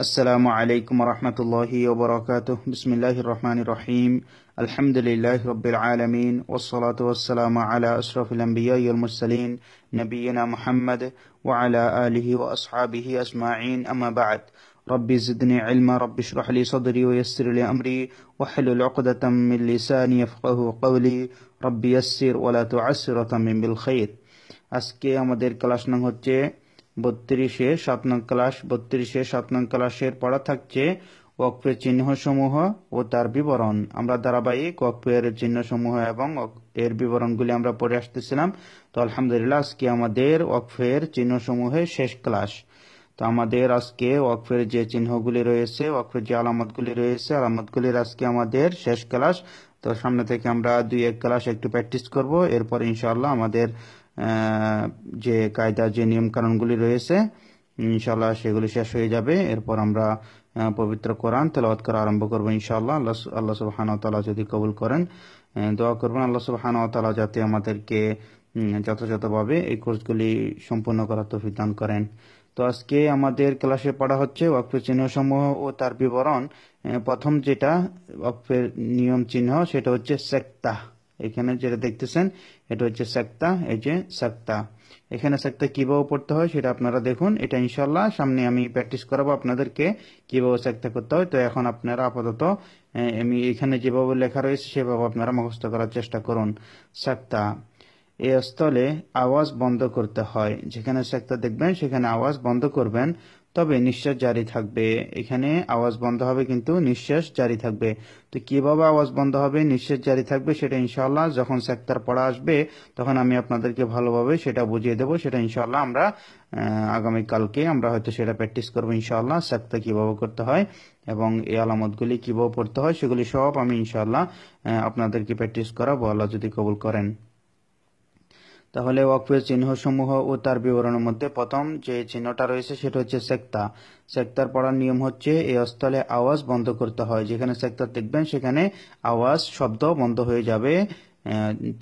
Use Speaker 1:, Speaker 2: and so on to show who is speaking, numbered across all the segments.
Speaker 1: السلام عليكم ورحمة الله وبركاته بسم الله الرحمن الرحيم الحمد لله رب العالمين والصلاة والسلام على أشرف الأنبياء والمرسلين نبينا محمد وعلى آله وأصحابه أجمعين أما بعد رب زدني علما رب اشرح لي صدري ويسر لي أمري واحلل عقدة من لساني يفقه قولي رب يسر ولا تعسر من بالخير আজকে আমাদের ক্লাস নং হচ্ছে বত্রিশে সাত নং ক্লাস বত্রিশে সাত নং ক্লাসের পড়া থাকছে চিহ্ন চিহ্নসমূহ ও তার বিবরণ আমরা ধারাবাহিক চিহ্ন চিহ্নসমূহ এবং এর বিবরণগুলি আমরা পড়ে আসতেছিলাম তো আলহামদুলিল্লাহ আজকে আমাদের চিহ্ন চিহ্নসমূহের শেষ ক্লাস তো আমাদের আজকে ওয়াকফের যে চিহ্নগুলি রয়েছে ওয়াকফের যে আলামতগুলি রয়েছে আলামতগুলির আজকে আমাদের শেষ ক্লাস তো সামনে থেকে আমরা দুই এক ক্লাস একটু প্র্যাকটিস করব এরপর ইনশাআল্লাহ আমাদের যে কায়দা যে নিয়মকানুনগুলি রয়েছে ইনশাল্লাহ সেগুলি শেষ হয়ে যাবে এরপর আমরা পবিত্র কোরআন তেলাওয়াত করা আরম্ভ করবো ইনশাল্লাহ আল্লাহ আল্লাহ সুবাহান তালা যদি কবুল করেন দোয়া করবেন আল্লাহ সুবাহান তালা যাতে আমাদেরকে যথাযথভাবে এই কোর্সগুলি সম্পূর্ণ করার তৌফিক দান করেন তো আজকে আমাদের ক্লাসে পড়া হচ্ছে ওয়াকফের চিহ্নসমূহ ও তার বিবরণ প্রথম যেটা ওয়াকফের নিয়ম চিহ্ন সেটা হচ্ছে সেক্তা এখানে যেটা দেখতেছেন এটা হচ্ছে সাক্তা এই যে সাক্তা এখানে সাক্তা কিভাবে পড়তে হয় সেটা আপনারা দেখুন এটা ইনশাল্লাহ সামনে আমি প্র্যাকটিস করাবো আপনাদেরকে কিভাবে সাক্তা করতে হয় তো এখন আপনারা আপাতত আমি এখানে যেভাবে লেখা রয়েছে সেভাবে আপনারা মুখস্থ করার চেষ্টা করুন সাক্তা এ স্থলে আওয়াজ বন্ধ করতে হয় যেখানে সাক্তা দেখবেন সেখানে আওয়াজ বন্ধ করবেন তবে নিঃশ্বাস জারি থাকবে এখানে আওয়াজ বন্ধ হবে কিন্তু নিঃশ্বাস জারি থাকবে তো কিভাবে আওয়াজ বন্ধ হবে নিঃশ্বাস জারি থাকবে সেটা ইনশাল্লাহ যখন সেক্টর পড়া আসবে তখন আমি আপনাদেরকে ভালোভাবে সেটা বুঝিয়ে দেবো সেটা ইনশাল্লাহ আমরা আগামীকালকে আমরা হয়তো সেটা প্র্যাকটিস করবো ইনশাল্লাহ সেক্তা কিভাবে করতে হয় এবং এই আলামতগুলি কিভাবে পড়তে হয় সেগুলি সব আমি ইনশাল্লাহ আপনাদেরকে প্র্যাকটিস করাবো আল্লাহ যদি কবুল করেন তাহলে ওয়াকফের চিহ্নসমূহ ও তার বিবরণের মধ্যে প্রথম যে চিহ্নটা রয়েছে সেটা হচ্ছে সেক্তা সেক্তার পড়ার নিয়ম হচ্ছে এই স্থলে আওয়াজ বন্ধ করতে হয় যেখানে সেক্তার দেখবেন সেখানে আওয়াজ শব্দ বন্ধ হয়ে যাবে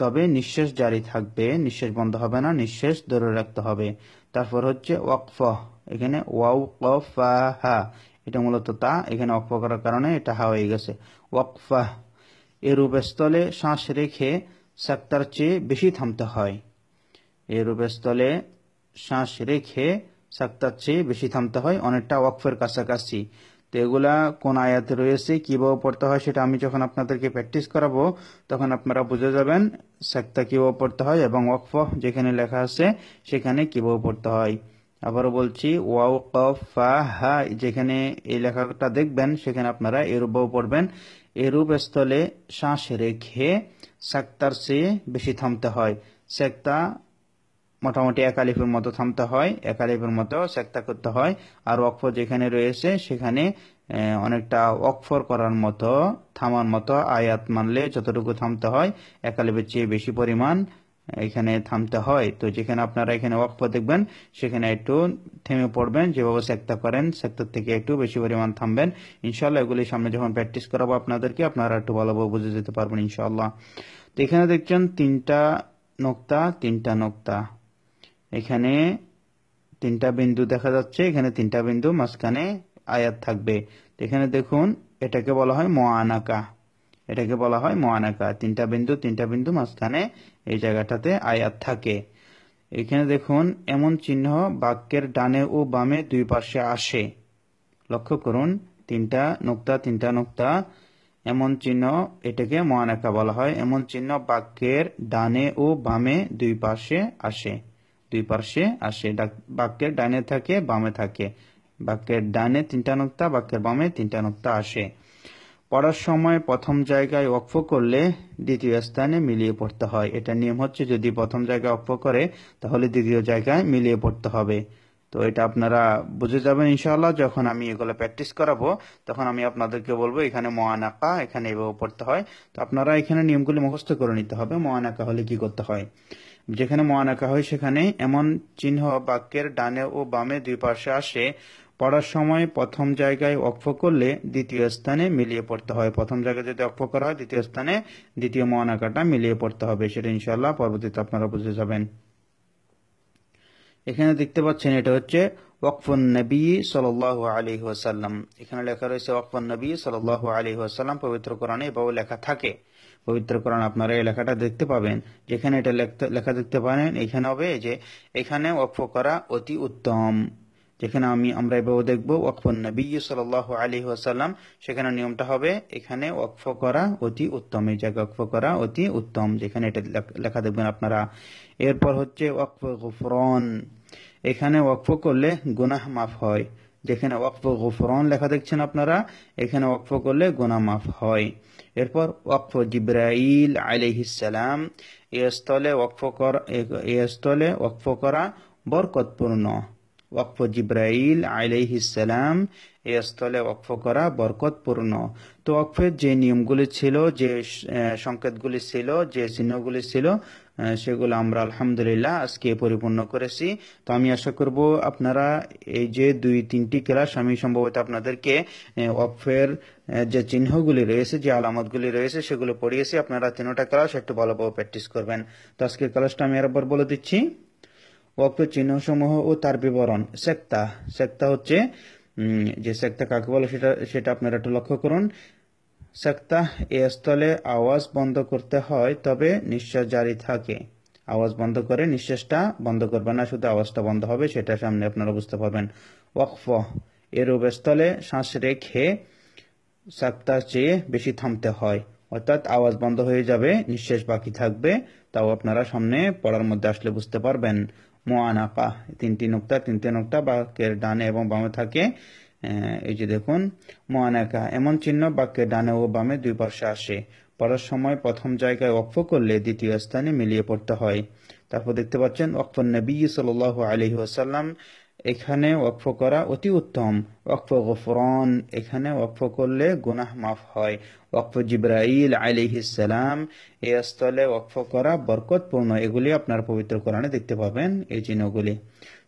Speaker 1: তবে নিঃশ্বাস জারি থাকবে নিঃশ্বাস বন্ধ হবে না নিঃশ্বাস ধরে রাখতে হবে তারপর হচ্ছে ওয়াকফ এখানে ওয়াউ হা এটা মূলত তা এখানে অক্ফ করার কারণে এটা হা হয়ে গেছে ওয়াকফাহ এর স্থলে শ্বাস রেখে সেক্তার চেয়ে বেশি থামতে হয় এই স্থলে শ্বাস রেখে সাক্তার চেয়ে বেশি থামতে হয় অনেকটা ওয়াকফের কাছাকাছি তো এগুলা কোন আয়াতে রয়েছে কিভাবে পড়তে হয় সেটা আমি যখন আপনাদেরকে প্র্যাকটিস করাবো তখন আপনারা বুঝে যাবেন সাক্তা কিভাবে পড়তে হয় এবং ওয়াকফ যেখানে লেখা আছে সেখানে কিভাবে পড়তে হয় আবারও বলছি ওয়াও কফ ফা হা যেখানে এই লেখাটা দেখবেন সেখানে আপনারা এরূপও পড়বেন এরূপ স্থলে শ্বাস রেখে সাক্তার চেয়ে বেশি থামতে হয় সেক্তা মোটামুটি আলিফের মতো থামতে হয় আলিফের মতো সেক্তা করতে হয় আর ওয়াকফ যেখানে রয়েছে সেখানে অনেকটা ওয়াকফর করার মতো থামার মতো আয়াত মানলে যতটুকু থামতে হয় আলিফের চেয়ে বেশি পরিমাণ এখানে থামতে হয় তো যেখানে আপনারা এখানে ওয়াকফ দেখবেন সেখানে একটু থেমে পড়বেন যেভাবে সেক্তা করেন সেক্টর থেকে একটু বেশি পরিমাণ থামবেন ইনশাল্লাহ এগুলি সামনে যখন প্র্যাকটিস করাবো আপনাদেরকে আপনারা একটু ভালোভাবে বুঝে যেতে পারবেন ইনশাল্লাহ তো এখানে দেখছেন তিনটা নোক্তা তিনটা নোক্তা এখানে তিনটা বিন্দু দেখা যাচ্ছে এখানে তিনটা বিন্দু মাঝখানে আয়াত থাকবে এখানে দেখুন এটাকে বলা হয় মোয়ানাকা এটাকে বলা হয় মোয়ানাকা তিনটা বিন্দু তিনটা বিন্দু মাঝখানে এই জায়গাটাতে আয়াত থাকে এখানে দেখুন এমন চিহ্ন বাক্যের ডানে ও বামে দুই পাশে আসে লক্ষ্য করুন তিনটা নোক্তা তিনটা নোক্তা এমন চিহ্ন এটাকে মহানাকা বলা হয় এমন চিহ্ন বাক্যের ডানে ও বামে দুই পাশে আসে দুই পার্শ্বে আসে বাক্যের ডাইনে থাকে বামে থাকে বাক্যের ডাইনে তিনটা নোক্তা বাক্যের বামে তিনটা নোক্তা আসে পড়ার সময় প্রথম জায়গায় অক্ষ করলে দ্বিতীয় স্থানে মিলিয়ে পড়তে হয় এটা নিয়ম হচ্ছে যদি প্রথম জায়গায় অক্ষ করে তাহলে দ্বিতীয় জায়গায় মিলিয়ে পড়তে হবে তো এটা আপনারা বুঝে যাবেন ইনশাআল্লাহ যখন আমি এগুলো প্র্যাকটিস করাবো তখন আমি আপনাদেরকে বলবো এখানে মোয়ানাকা এখানে এভাবে পড়তে হয় তো আপনারা এখানে নিয়মগুলি মুখস্থ করে নিতে হবে মোয়ানাকা হলে কি করতে হয় যেখানে মোয়ানাকা হয় সেখানে এমন চিহ্ন বাক্যের ডানে ও বামে দুই পাশে আসে পড়ার সময় প্রথম জায়গায় অক্ষ করলে দ্বিতীয় স্থানে মিলিয়ে পড়তে হয় প্রথম জায়গায় যদি অক্ষ করা হয় দ্বিতীয় স্থানে দ্বিতীয় মহানাকাটা মিলিয়ে পড়তে হবে সেটা ইনশাল্লাহ পরবর্তীতে আপনারা বুঝে যাবেন এখানে দেখতে পাচ্ছেন এটা হচ্ছে ওয়াকফুন নবী আলী ওয়াসাল্লাম এখানে লেখা রয়েছে ওয়াকফুন নবী সাল আলী ওয়াসাল্লাম পবিত্র কোরআনে এভাবে লেখা থাকে পবিত্র কোরআন আপনারা এই লেখাটা দেখতে পাবেন যেখানে এটা লেখা দেখতে পারেন এখানে হবে যে এখানে ওয়কফ করা অতি উত্তম যেখানে আমি আমরা এভাবে দেখবো ওয়াকফুন নবী সাল আলী ওয়াসাল্লাম সেখানে নিয়মটা হবে এখানে ওয়াকফ করা অতি উত্তম এই জায়গায় ওয়াকফ করা অতি উত্তম যেখানে এটা লেখা দেখবেন আপনারা এরপর হচ্ছে ওয়াকফ গুফরন এখানে ওয়াকফ করলে গুনাহ মাফ হয় যেখানে ওয়াকফ গুফরন লেখা দেখছেন আপনারা এখানে ওয়াকফ করলে গোনা মাফ হয় এরপর ওয়াকফ জিব্রাইল আলহিসাম এ স্থলে ওয়াকফ করা এ স্থলে ওয়াকফ করা বরকতপূর্ণ ওয়াকফ জিব্রাইল আলহিসাম এ স্থলে ওয়াকফ করা বরকতপূর্ণ তো ওয়াকফের যে নিয়মগুলি ছিল যে সংকেতগুলি ছিল যে চিহ্নগুলি ছিল সেগুলো আমরা আলহামদুলিল্লাহ আজকে পরিপূর্ণ করেছি তো আমি আশা করব আপনারা এই যে দুই তিনটি ক্লাস আমি সম্ভবত আপনাদেরকে অফের যে চিহ্নগুলি রয়েছে যে আলামতগুলি রয়েছে সেগুলো পড়িয়েছি আপনারা তিনটা ক্লাস একটু ভালোভাবে প্র্যাকটিস করবেন তো আজকের ক্লাসটা আমি আরেকবার বলে দিচ্ছি অক্ষ চিহ্নসমূহ ও তার বিবরণ সেক্তা সেক্তা হচ্ছে যে সেক্তা কাকে বলে সেটা সেটা আপনারা একটু লক্ষ্য করুন সাক্তাহ এ স্থলে আওয়াজ বন্ধ করতে হয় তবে নিঃশ্বাস জারি থাকে আওয়াজ বন্ধ করে নিঃশ্বাসটা বন্ধ করবে না শুধু আওয়াজটা বন্ধ হবে সেটা সামনে আপনারা বুঝতে পারবেন ওয়াকফ এরূপ স্থলে শ্বাস রেখে সাক্তাহ চেয়ে বেশি থামতে হয় অর্থাৎ আওয়াজ বন্ধ হয়ে যাবে নিঃশ্বাস বাকি থাকবে তাও আপনারা সামনে পড়ার মধ্যে আসলে বুঝতে পারবেন মোয়ানাকা তিনটি নোক্তা তিনটি নোক্তা বাকের ডানে এবং বামে থাকে এই যে দেখুন মহানাকা এমন চিহ্ন বাক্যে ডানে ও বামে দুই পাশে আসে পড়ার সময় প্রথম জায়গায় অক্ষ করলে দ্বিতীয় স্থানে মিলিয়ে পড়তে হয় তারপর দেখতে পাচ্ছেন অক্ষর নবী সাল আলী আসাল্লাম এখানে অক্ষ করা অতি উত্তম অক্ষ গফরন এখানে অক্ষ করলে গুনাহ মাফ হয় অক্ষ জিব্রাইল আলিহিসাল্লাম এই স্থলে অক্ষ করা বরকতপূর্ণ এগুলি আপনার পবিত্র কোরআনে দেখতে পাবেন এই চিহ্নগুলি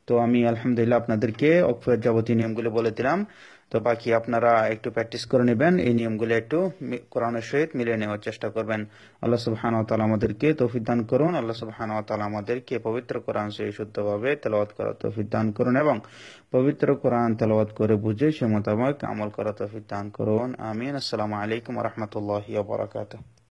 Speaker 1: তো আমি আলহামদুলিল্লাহ আপনাদেরকে অক্ষয়ের যাবতীয় নিয়মগুলো বলে দিলাম তো বাকি আপনারা একটু প্র্যাকটিস করে নেবেন এই নিয়মগুলো একটু কোরআনের সহিত মিলিয়ে নেওয়ার চেষ্টা করবেন আল্লাহ সুবহান তালা আমাদেরকে তৌফিক দান করুন আল্লাহ সুবহান তালা আমাদেরকে পবিত্র কোরআন সহি শুদ্ধভাবে তেলাওয়াত করা তৌফিক দান করুন এবং পবিত্র কোরআন তেলাওয়াত করে বুঝে সে মোতাবেক আমল করা তৌফিক দান করুন আমিন আসসালামু আলাইকুম রহমতুল্লাহ